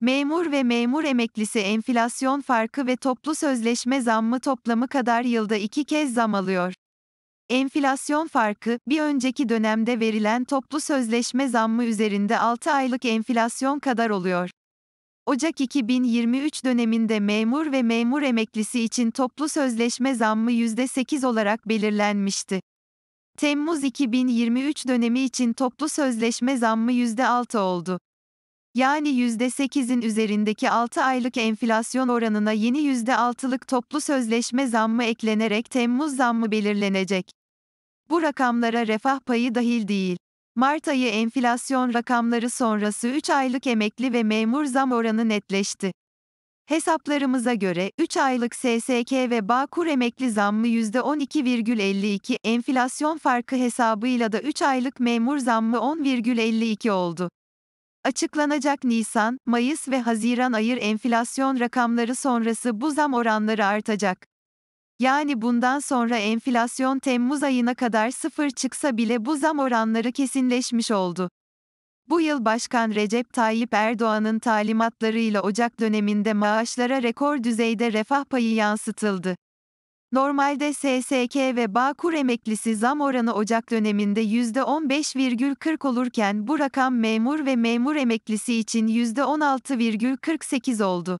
Memur ve memur emeklisi enflasyon farkı ve toplu sözleşme zammı toplamı kadar yılda iki kez zam alıyor. Enflasyon farkı, bir önceki dönemde verilen toplu sözleşme zammı üzerinde 6 aylık enflasyon kadar oluyor. Ocak 2023 döneminde memur ve memur emeklisi için toplu sözleşme zammı %8 olarak belirlenmişti. Temmuz 2023 dönemi için toplu sözleşme zammı %6 oldu yani %8'in üzerindeki 6 aylık enflasyon oranına yeni %6'lık toplu sözleşme zammı eklenerek Temmuz zammı belirlenecek. Bu rakamlara refah payı dahil değil. Mart ayı enflasyon rakamları sonrası 3 aylık emekli ve memur zam oranı netleşti. Hesaplarımıza göre 3 aylık SSK ve Bağkur emekli zammı %12,52, enflasyon farkı hesabıyla da 3 aylık memur zammı 10,52 oldu. Açıklanacak Nisan, Mayıs ve Haziran ayır enflasyon rakamları sonrası bu zam oranları artacak. Yani bundan sonra enflasyon Temmuz ayına kadar sıfır çıksa bile bu zam oranları kesinleşmiş oldu. Bu yıl Başkan Recep Tayyip Erdoğan'ın talimatlarıyla Ocak döneminde maaşlara rekor düzeyde refah payı yansıtıldı. Normalde SSK ve Bağkur emeklisi zam oranı Ocak döneminde %15,40 olurken bu rakam memur ve memur emeklisi için %16,48 oldu.